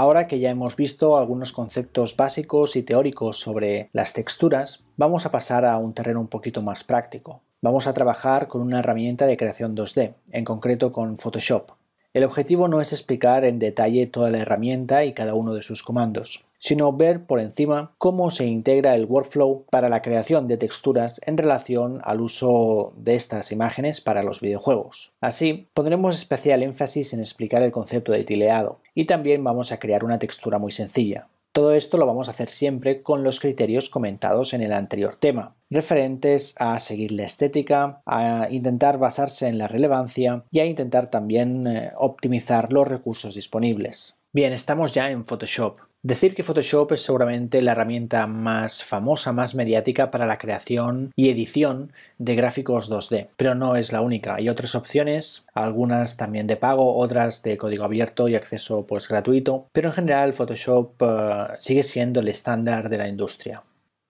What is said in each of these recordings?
Ahora que ya hemos visto algunos conceptos básicos y teóricos sobre las texturas, vamos a pasar a un terreno un poquito más práctico. Vamos a trabajar con una herramienta de creación 2D, en concreto con Photoshop. El objetivo no es explicar en detalle toda la herramienta y cada uno de sus comandos sino ver por encima cómo se integra el workflow para la creación de texturas en relación al uso de estas imágenes para los videojuegos. Así, pondremos especial énfasis en explicar el concepto de tileado y también vamos a crear una textura muy sencilla. Todo esto lo vamos a hacer siempre con los criterios comentados en el anterior tema, referentes a seguir la estética, a intentar basarse en la relevancia y a intentar también eh, optimizar los recursos disponibles. Bien, estamos ya en Photoshop. Decir que Photoshop es seguramente la herramienta más famosa, más mediática para la creación y edición de gráficos 2D, pero no es la única. Hay otras opciones, algunas también de pago, otras de código abierto y acceso pues gratuito, pero en general Photoshop eh, sigue siendo el estándar de la industria.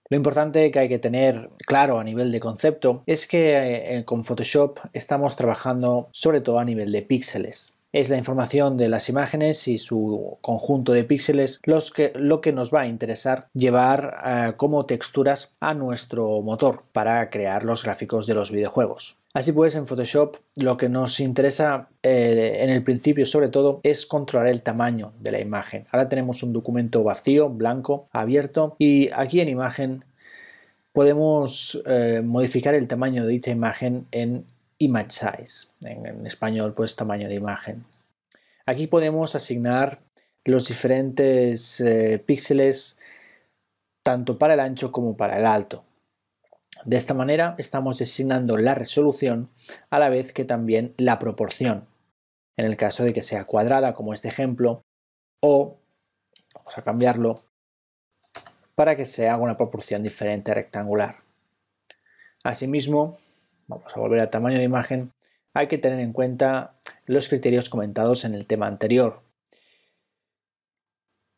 Lo importante que hay que tener claro a nivel de concepto es que eh, con Photoshop estamos trabajando sobre todo a nivel de píxeles es la información de las imágenes y su conjunto de píxeles los que, lo que nos va a interesar llevar eh, como texturas a nuestro motor para crear los gráficos de los videojuegos. Así pues, en Photoshop lo que nos interesa eh, en el principio sobre todo es controlar el tamaño de la imagen. Ahora tenemos un documento vacío, blanco, abierto y aquí en imagen podemos eh, modificar el tamaño de dicha imagen en image size, en, español pues tamaño de imagen. Aquí podemos asignar los diferentes eh, píxeles tanto para el ancho como para el alto. De esta manera estamos designando la resolución a la vez que también la proporción, en el caso de que sea cuadrada como este ejemplo, o, vamos a cambiarlo, para que sea una proporción diferente rectangular. Asimismo, vamos a volver a tamaño de imagen, hay que tener en cuenta los criterios comentados en el tema anterior.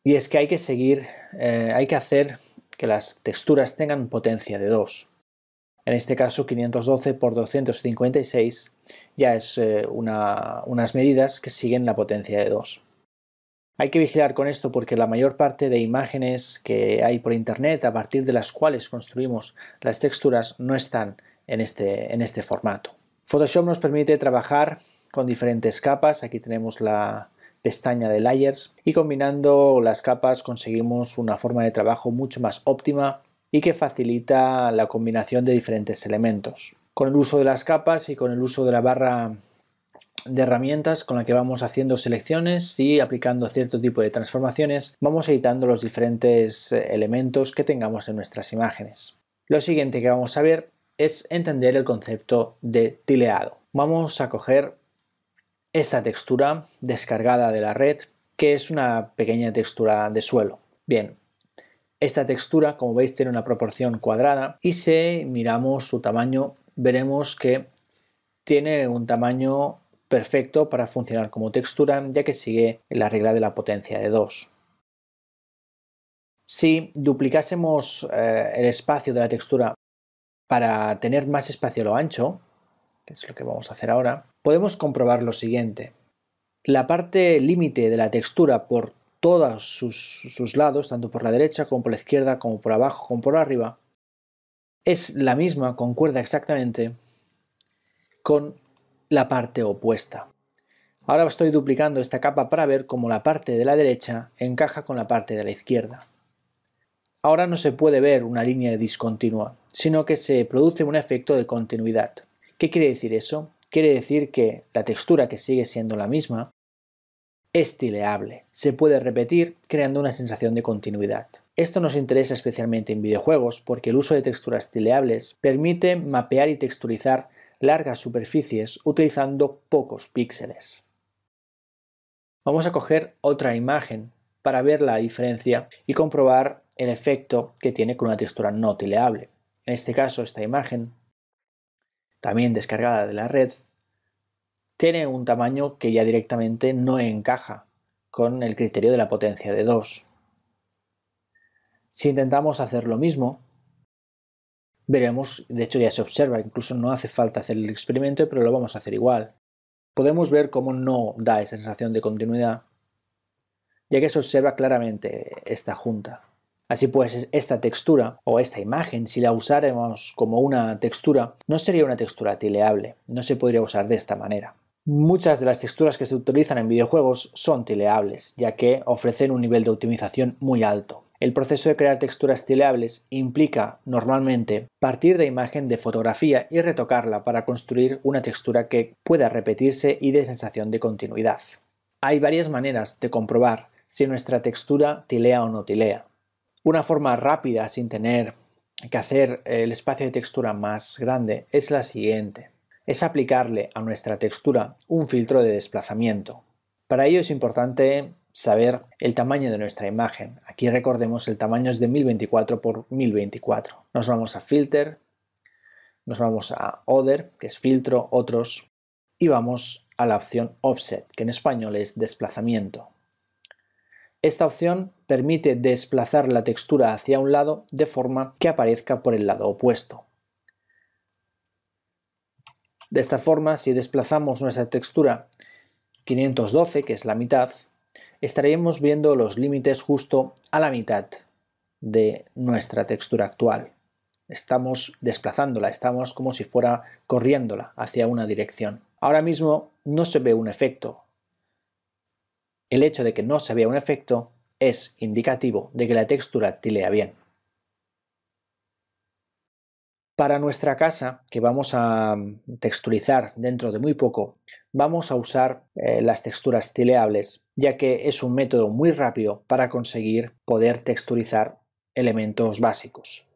Y es que hay que seguir, eh, hay que hacer que las texturas tengan potencia de 2. En este caso 512 x 256 ya es eh, unas medidas que siguen la potencia de 2. Hay que vigilar con esto porque la mayor parte de imágenes que hay por internet a partir de las cuales construimos las texturas no están en este, en este formato. Photoshop nos permite trabajar con diferentes capas. Aquí tenemos la pestaña de layers y combinando las capas conseguimos una forma de trabajo mucho más óptima y que facilita la combinación de diferentes elementos. Con el uso de las capas y con el uso de la barra de herramientas con la que vamos haciendo selecciones y aplicando cierto tipo de transformaciones, vamos editando los diferentes eh, elementos que tengamos en nuestras imágenes. Lo siguiente que vamos a ver es entender el concepto de tileado. Vamos a coger esta textura descargada de la red, que es una pequeña textura de suelo. Bien, esta textura, como veis, tiene una proporción cuadrada y si miramos su tamaño, veremos que tiene un tamaño perfecto para funcionar como textura, ya que sigue la regla de la potencia de 2. Si duplicásemos eh, el espacio de la textura para tener más espacio a lo ancho, que es lo que vamos a hacer ahora, podemos comprobar lo siguiente. La parte límite de la textura por todos sus, sus, lados, tanto por la derecha como por la izquierda, como por abajo, como por arriba, es la misma, concuerda exactamente con la parte opuesta. Ahora estoy duplicando esta capa para ver cómo la parte de la derecha encaja con la parte de la izquierda ahora no se puede ver una línea discontinua, sino que se produce un efecto de continuidad. ¿Qué quiere decir eso? Quiere decir que la textura, que sigue siendo la misma, es tileable. Se puede repetir creando una sensación de continuidad. Esto nos interesa especialmente en videojuegos porque el uso de texturas tileables permite mapear y texturizar largas superficies utilizando pocos píxeles. Vamos a coger otra imagen para ver la diferencia y comprobar el efecto que tiene con una textura no tileable. En este caso, esta imagen, también descargada de la red, tiene un tamaño que ya directamente no encaja con el criterio de la potencia de 2. Si intentamos hacer lo mismo, veremos, de hecho ya se observa, incluso no hace falta hacer el experimento, pero lo vamos a hacer igual. Podemos ver cómo no da esa sensación de continuidad, ya que se observa claramente esta junta. Así pues, esta textura o esta imagen, si la usáramos como una textura, no sería una textura tileable, no se podría usar de esta manera. Muchas de las texturas que se utilizan en videojuegos son tileables, ya que ofrecen un nivel de optimización muy alto. El proceso de crear texturas tileables implica, normalmente, partir de imagen de fotografía y retocarla para construir una textura que pueda repetirse y de sensación de continuidad. Hay varias maneras de comprobar si nuestra textura tilea o no tilea. Una forma rápida, sin tener que hacer el espacio de textura más grande, es la siguiente. Es aplicarle a nuestra textura un filtro de desplazamiento. Para ello es importante saber el tamaño de nuestra imagen. Aquí recordemos el tamaño es de 1024 por 1024. Nos vamos a Filter, nos vamos a Other, que es filtro, otros, y vamos a la opción Offset, que en español es desplazamiento. Esta opción permite desplazar la textura hacia un lado de forma que aparezca por el lado opuesto. De esta forma, si desplazamos nuestra textura 512, que es la mitad, estaremos viendo los límites justo a la mitad de nuestra textura actual. Estamos desplazándola, estamos como si fuera corriéndola hacia una dirección. Ahora mismo no se ve un efecto, el hecho de que no se vea un efecto es indicativo de que la textura tilea bien. Para nuestra casa, que vamos a texturizar dentro de muy poco, vamos a usar eh, las texturas tileables, ya que es un método muy rápido para conseguir poder texturizar elementos básicos.